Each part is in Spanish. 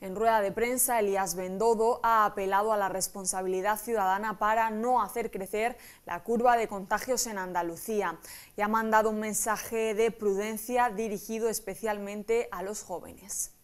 En rueda de prensa, Elías Bendodo ha apelado a la responsabilidad ciudadana para no hacer crecer la curva de contagios en Andalucía y ha mandado un mensaje de prudencia dirigido especialmente a los jóvenes.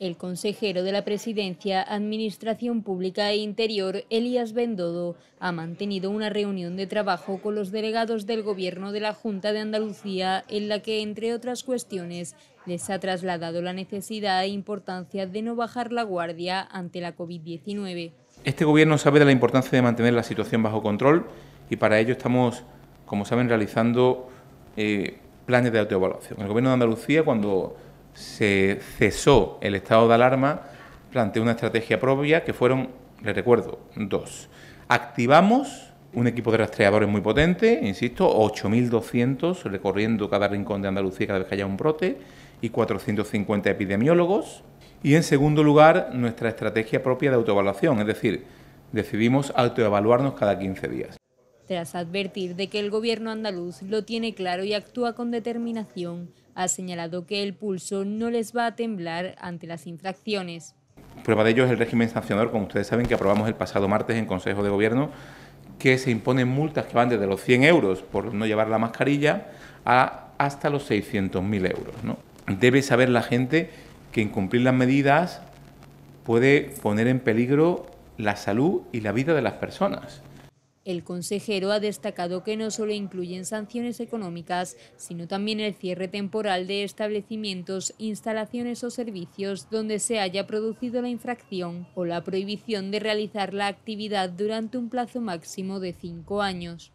El consejero de la Presidencia, Administración Pública e Interior, Elías Bendodo, ha mantenido una reunión de trabajo con los delegados del Gobierno de la Junta de Andalucía, en la que, entre otras cuestiones, les ha trasladado la necesidad e importancia de no bajar la guardia ante la COVID-19. Este Gobierno sabe de la importancia de mantener la situación bajo control y para ello estamos, como saben, realizando eh, planes de autoevaluación. El Gobierno de Andalucía, cuando se cesó el estado de alarma planteó una estrategia propia que fueron, le recuerdo, dos. Activamos un equipo de rastreadores muy potente, insisto, 8.200 recorriendo cada rincón de Andalucía cada vez que haya un brote y 450 epidemiólogos. Y en segundo lugar, nuestra estrategia propia de autoevaluación, es decir, decidimos autoevaluarnos cada 15 días. Tras advertir de que el gobierno andaluz lo tiene claro y actúa con determinación, ha señalado que el pulso no les va a temblar ante las infracciones. Prueba de ello es el régimen sancionador, como ustedes saben, que aprobamos el pasado martes en Consejo de Gobierno, que se imponen multas que van desde los 100 euros por no llevar la mascarilla a hasta los 600.000 euros. Debe saber la gente que incumplir las medidas puede poner en peligro la salud y la vida de las personas. El consejero ha destacado que no solo incluyen sanciones económicas, sino también el cierre temporal de establecimientos, instalaciones o servicios donde se haya producido la infracción o la prohibición de realizar la actividad durante un plazo máximo de cinco años.